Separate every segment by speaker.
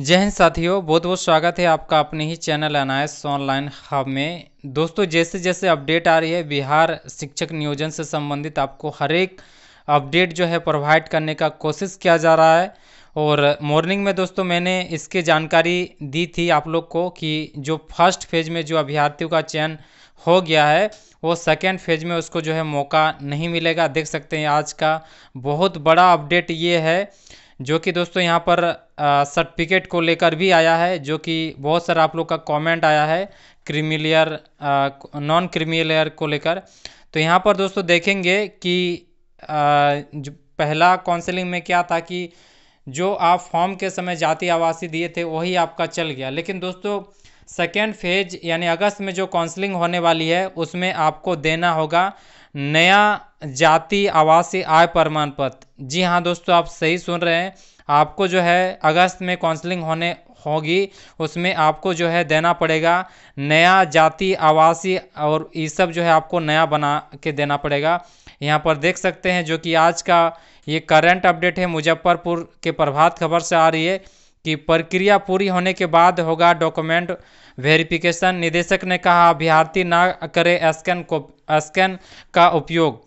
Speaker 1: जय हिंद साथियों बहुत बहुत स्वागत है आपका अपने ही चैनल अनायस ऑनलाइन हब में दोस्तों जैसे जैसे अपडेट आ रही है बिहार शिक्षक नियोजन से संबंधित आपको हर एक अपडेट जो है प्रोवाइड करने का कोशिश किया जा रहा है और मॉर्निंग में दोस्तों मैंने इसके जानकारी दी थी आप लोग को कि जो फर्स्ट फेज में जो अभ्यर्थियों का चयन हो गया है वो सेकेंड फेज में उसको जो है मौका नहीं मिलेगा देख सकते हैं आज का बहुत बड़ा अपडेट ये है जो कि दोस्तों यहाँ पर सर्टिफिकेट को लेकर भी आया है जो कि बहुत सारा आप लोग का कमेंट आया है क्रीमिलियर नॉन क्रीमिलियर को लेकर तो यहाँ पर दोस्तों देखेंगे कि आ, जो पहला काउंसलिंग में क्या था कि जो आप फॉर्म के समय जाति आवासी दिए थे वही आपका चल गया लेकिन दोस्तों सेकेंड फेज यानी अगस्त में जो काउंसलिंग होने वाली है उसमें आपको देना होगा नया जाति आवासीय आय प्रमाण पत्र जी हाँ दोस्तों आप सही सुन रहे हैं आपको जो है अगस्त में काउंसलिंग होने होगी उसमें आपको जो है देना पड़ेगा नया जाति आवासीय और ये सब जो है आपको नया बना के देना पड़ेगा यहाँ पर देख सकते हैं जो कि आज का ये करंट अपडेट है मुजफ्फरपुर के प्रभात खबर से आ रही है कि प्रक्रिया पूरी होने के बाद होगा डॉक्यूमेंट वेरिफिकेशन निदेशक ने कहा अभ्यर्थी ना करे स्कैन को स्कैन का उपयोग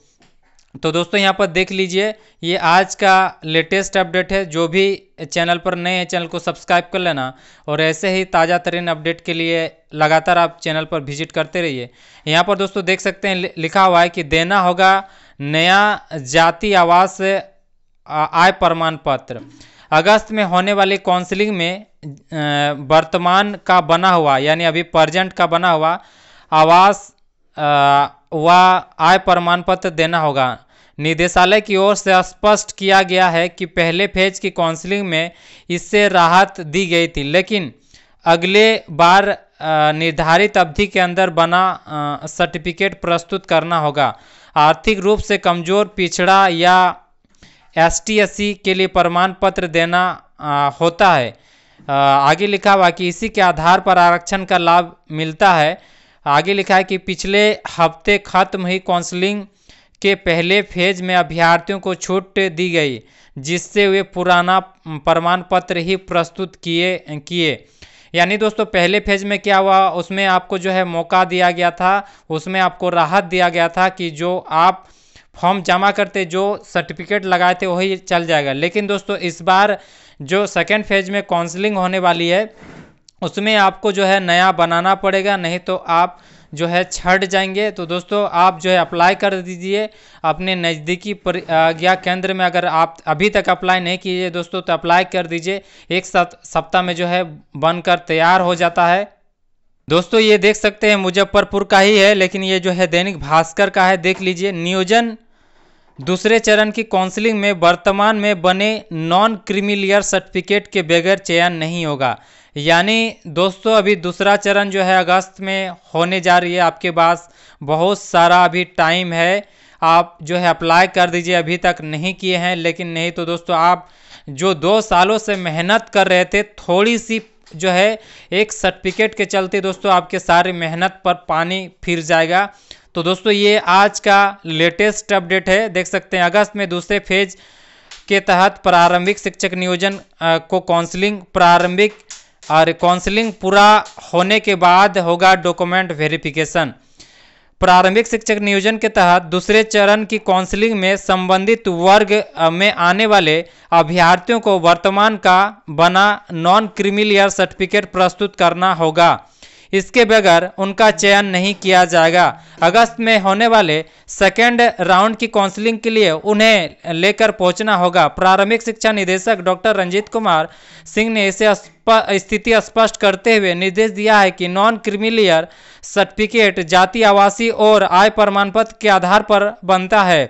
Speaker 1: तो दोस्तों यहाँ पर देख लीजिए ये आज का लेटेस्ट अपडेट है जो भी चैनल पर नए हैं चैनल को सब्सक्राइब कर लेना और ऐसे ही ताज़ा तरीन अपडेट के लिए लगातार आप चैनल पर विजिट करते रहिए यहाँ पर दोस्तों देख सकते हैं लिखा हुआ है कि देना होगा नया जाति आवास आय प्रमाण पत्र अगस्त में होने वाली काउंसलिंग में वर्तमान का बना हुआ यानी अभी प्रजेंट का बना हुआ आवास व आय प्रमाण पत्र देना होगा निदेशालय की ओर से स्पष्ट किया गया है कि पहले फेज की काउंसलिंग में इससे राहत दी गई थी लेकिन अगले बार निर्धारित अवधि के अंदर बना सर्टिफिकेट प्रस्तुत करना होगा आर्थिक रूप से कमज़ोर पिछड़ा या एस के लिए प्रमाण पत्र देना होता है आगे लिखा हुआ कि इसी के आधार पर आरक्षण का लाभ मिलता है आगे लिखा है कि पिछले हफ्ते खत्म हुई काउंसलिंग के पहले फेज में अभ्यर्थियों को छूट दी गई जिससे वे पुराना प्रमाण पत्र ही प्रस्तुत किए किए यानी दोस्तों पहले फेज में क्या हुआ उसमें आपको जो है मौका दिया गया था उसमें आपको राहत दिया गया था कि जो आप फॉर्म जमा करते जो सर्टिफिकेट लगाए थे वही चल जाएगा लेकिन दोस्तों इस बार जो सेकेंड फेज में काउंसलिंग होने वाली है उसमें आपको जो है नया बनाना पड़ेगा नहीं तो आप जो है छट जाएंगे तो दोस्तों आप जो है अप्लाई कर दीजिए अपने नज़दीकी प्रज्ञा केंद्र में अगर आप अभी तक अप्लाई नहीं कीजिए दोस्तों तो अप्लाई कर दीजिए एक सप्ताह में जो है बनकर तैयार हो जाता है दोस्तों ये देख सकते हैं मुजफ्फरपुर का ही है लेकिन ये जो है दैनिक भास्कर का है देख लीजिए नियोजन दूसरे चरण की काउंसलिंग में वर्तमान में बने नॉन क्रिमिलियर सर्टिफिकेट के बगैर चयन नहीं होगा यानी दोस्तों अभी दूसरा चरण जो है अगस्त में होने जा रही है आपके पास बहुत सारा अभी टाइम है आप जो है अप्लाई कर दीजिए अभी तक नहीं किए हैं लेकिन नहीं तो दोस्तों आप जो दो सालों से मेहनत कर रहे थे थोड़ी सी जो है एक सर्टिफिकेट के चलते दोस्तों आपके सारी मेहनत पर पानी फिर जाएगा तो दोस्तों ये आज का लेटेस्ट अपडेट है देख सकते हैं अगस्त में दूसरे फेज के तहत प्रारंभिक शिक्षक नियोजन को काउंसलिंग प्रारंभिक और काउंसलिंग पूरा होने के बाद होगा डॉक्यूमेंट वेरिफिकेशन प्रारंभिक शिक्षक नियोजन के तहत दूसरे चरण की काउंसलिंग में संबंधित वर्ग में आने वाले अभ्यर्थियों को वर्तमान का बना नॉन क्रिमिलियर सर्टिफिकेट प्रस्तुत करना होगा इसके बगैर उनका चयन नहीं किया जाएगा अगस्त में होने वाले सेकेंड राउंड की काउंसलिंग के लिए उन्हें लेकर पहुंचना होगा प्रारंभिक शिक्षा निदेशक डॉक्टर रंजीत कुमार सिंह ने इसे स्थिति स्पष्ट करते हुए निर्देश दिया है कि नॉन क्रिमिलियर सर्टिफिकेट जाति आवासीय और आय प्रमाण पत्र के आधार पर बनता है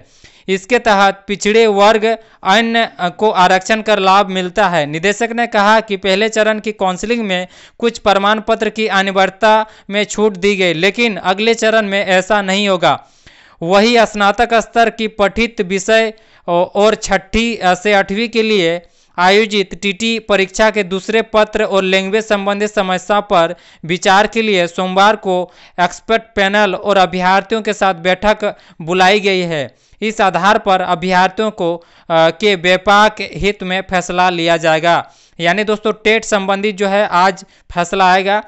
Speaker 1: इसके तहत पिछड़े वर्ग अन्य को आरक्षण कर लाभ मिलता है निदेशक ने कहा कि पहले चरण की काउंसलिंग में कुछ प्रमाण पत्र की अनिवार्यता में छूट दी गई लेकिन अगले चरण में ऐसा नहीं होगा वही स्नातक स्तर की पठित विषय और छठी से आठवीं के लिए आयोजित टीटी परीक्षा के दूसरे पत्र और लैंग्वेज संबंधित समस्या पर विचार के लिए सोमवार को एक्सपर्ट पैनल और अभ्यर्थियों के साथ बैठक बुलाई गई है इस आधार पर अभ्यर्थियों को आ, के व्यापक हित में फैसला लिया जाएगा यानी दोस्तों टेट संबंधित जो है आज फैसला आएगा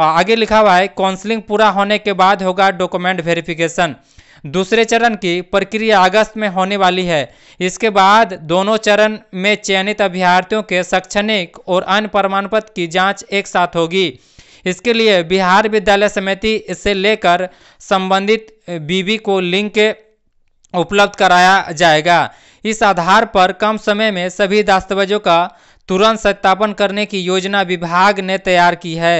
Speaker 1: आगे लिखा हुआ है काउंसलिंग पूरा होने के बाद होगा डॉक्यूमेंट वेरिफिकेशन दूसरे चरण की प्रक्रिया अगस्त में होने वाली है इसके बाद दोनों चरण में चयनित अभ्यर्थियों के शैक्षणिक और अन्य प्रमाण पत्र की जांच एक साथ होगी इसके लिए बिहार विद्यालय समिति से लेकर संबंधित बीवी को लिंक उपलब्ध कराया जाएगा इस आधार पर कम समय में सभी दस्तावेजों का तुरंत सत्यापन करने की योजना विभाग ने तैयार की है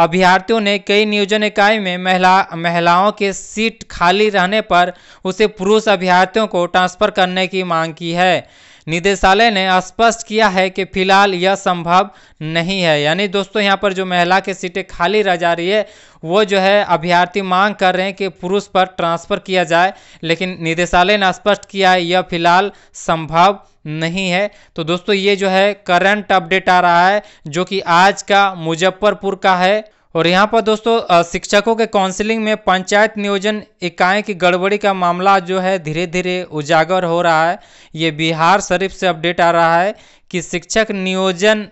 Speaker 1: अभ्यर्थियों ने कई नियोजन इकाई में महिला महिलाओं के सीट खाली रहने पर उसे पुरुष अभ्यर्थियों को ट्रांसफर करने की मांग की है निदेशालय ने स्पष्ट किया है कि फिलहाल यह संभव नहीं है यानी दोस्तों यहाँ पर जो महिला के सीटें खाली रह जा रही है वो जो है अभ्यर्थी मांग कर रहे हैं कि पुरुष पर ट्रांसफ़र किया जाए लेकिन निदेशालय ने स्पष्ट किया है यह फिलहाल संभव नहीं है तो दोस्तों ये जो है करंट अपडेट आ रहा है जो कि आज का मुजफ्फरपुर का है और यहाँ पर दोस्तों शिक्षकों के काउंसलिंग में पंचायत नियोजन इकाई की गड़बड़ी का मामला जो है धीरे धीरे उजागर हो रहा है ये बिहार शरीफ से अपडेट आ रहा है कि शिक्षक नियोजन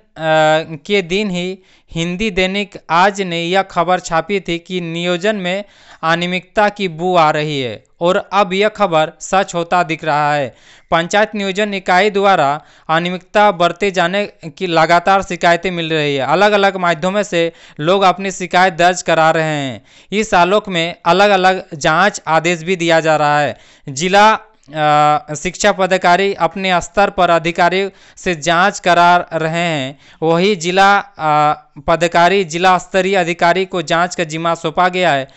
Speaker 1: के दिन ही हिंदी दैनिक आज ने यह खबर छापी थी कि नियोजन में अनियमितता की बू आ रही है और अब यह खबर सच होता दिख रहा है पंचायत नियोजन इकाई द्वारा अनियमितता बरते जाने की लगातार शिकायतें मिल रही है अलग अलग माध्यमों से लोग अपनी शिकायत दर्ज करा रहे हैं इस आलोक में अलग अलग जांच आदेश भी दिया जा रहा है जिला शिक्षा पदाधिकारी अपने स्तर पर अधिकारी से जांच करा रहे हैं वही जिला पदाधिकारी जिला स्तरीय अधिकारी को जांच का जिम्मा सौंपा गया है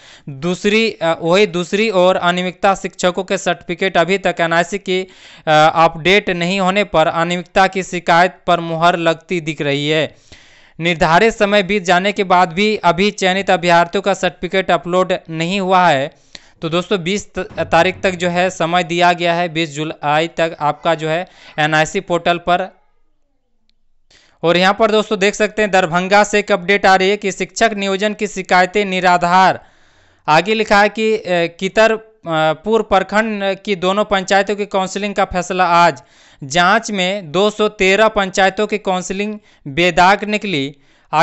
Speaker 1: दूसरी वही दूसरी ओर अनियमितता शिक्षकों के सर्टिफिकेट अभी तक सी की अपडेट नहीं होने पर अनियमितता की शिकायत पर मुहर लगती दिख रही है निर्धारित समय बीत जाने के बाद भी अभी चयनित अभ्यर्थियों का सर्टिफिकेट अपलोड नहीं हुआ है तो दोस्तों 20 तारीख तक जो है समय दिया गया है 20 जुलाई तक आपका जो है एनआईसी पोर्टल पर और यहाँ पर दोस्तों देख सकते हैं दरभंगा से एक अपडेट आ रही है कि शिक्षक नियोजन की शिकायतें निराधार आगे लिखा है कि कितर प्रखंड की दोनों पंचायतों की काउंसलिंग का फैसला आज जांच में 213 पंचायतों की काउंसलिंग बेदाग निकली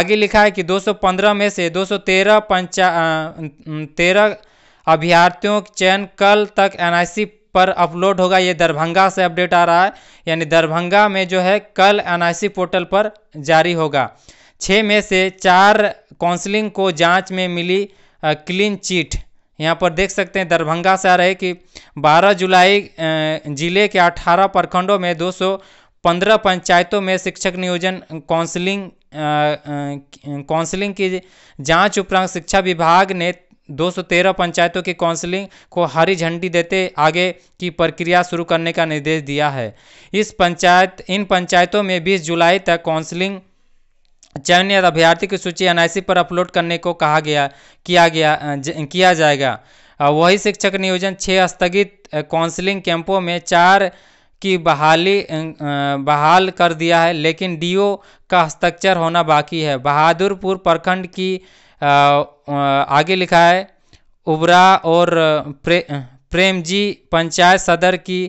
Speaker 1: आगे लिखा है कि 215 में से 213 पंचा तेरह अभ्यर्थियों के चयन कल तक एनआईसी पर अपलोड होगा ये दरभंगा से अपडेट आ रहा है यानी दरभंगा में जो है कल एनआईसी पोर्टल पर जारी होगा छः में से चार काउंसलिंग को जांच में मिली आ, क्लीन चिट यहाँ पर देख सकते हैं दरभंगा से आ रहे कि 12 जुलाई जिले के 18 प्रखंडों में 215 पंचायतों में शिक्षक नियोजन काउंसलिंग काउंसलिंग की जांच उपरांत शिक्षा विभाग ने 213 पंचायतों की काउंसिलिंग को हरी झंडी देते आगे की प्रक्रिया शुरू करने का निर्देश दिया है इस पंचायत इन पंचायतों में 20 जुलाई तक काउंसिलिंग चयनित अभ्यर्थी की सूची एनआईसी पर अपलोड करने को कहा गया किया गया ज, किया जाएगा वही शिक्षक नियोजन छः स्थगित काउंसलिंग कैंपों में चार की बहाली बहाल कर दिया है लेकिन डीओ का हस्ताक्षर होना बाकी है बहादुरपुर प्रखंड की आगे लिखा है उबरा और प्रे प्रेम जी पंचायत सदर की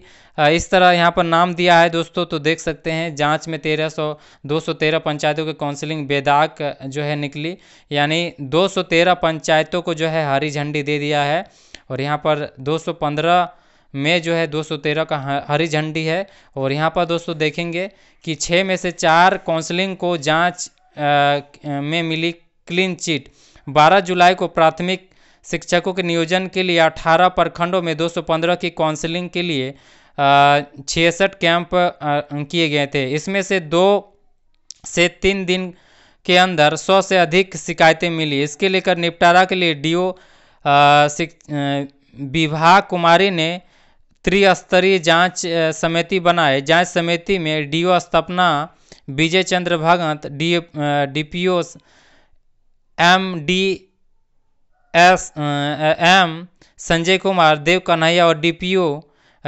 Speaker 1: इस तरह यहाँ पर नाम दिया है दोस्तों तो देख सकते हैं जांच में तेरह सौ दो सौ तेरह पंचायतों की काउंसलिंग बेदाक जो है निकली यानी दो सौ तेरह पंचायतों को जो है हरी झंडी दे दिया है और यहाँ पर दो सौ पंद्रह में जो है 213 का हरी झंडी है और यहाँ पर दोस्तों देखेंगे कि छः में से चार काउंसलिंग को जाँच में मिली क्लीन चिट 12 जुलाई को प्राथमिक शिक्षकों के नियोजन के लिए 18 प्रखंडों में 215 की काउंसलिंग के लिए छियासठ कैंप किए गए थे इसमें से दो से तीन दिन के अंदर 100 से अधिक शिकायतें मिली इसके लेकर निपटारा के लिए डीओ विभा कुमारी ने त्रिस्तरीय जांच समिति बनाए जांच समिति में डीओ स्थापना Vijay Chandra Bhagat D DPO M D S M Sanjay Kumar Dev Kanhaiya और डीपीओ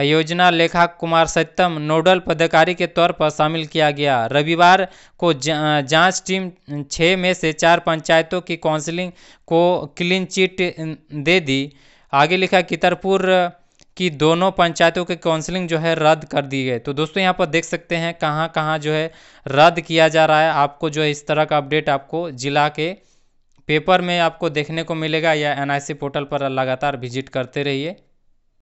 Speaker 1: योजना लेखा कुमार सत्यम नोडल पदाधिकारी के तौर पर शामिल किया गया रविवार को जांच टीम छः में से चार पंचायतों की काउंसलिंग को क्लीन चिट दे दी आगे लिखा कितरपुर की दोनों पंचायतों की काउंसलिंग जो है रद्द कर दी गई तो दोस्तों यहाँ पर देख सकते हैं कहाँ कहाँ जो है रद्द किया जा रहा है आपको जो है इस तरह का अपडेट आपको जिला के पेपर में आपको देखने को मिलेगा या एन पोर्टल पर लगातार विजिट करते रहिए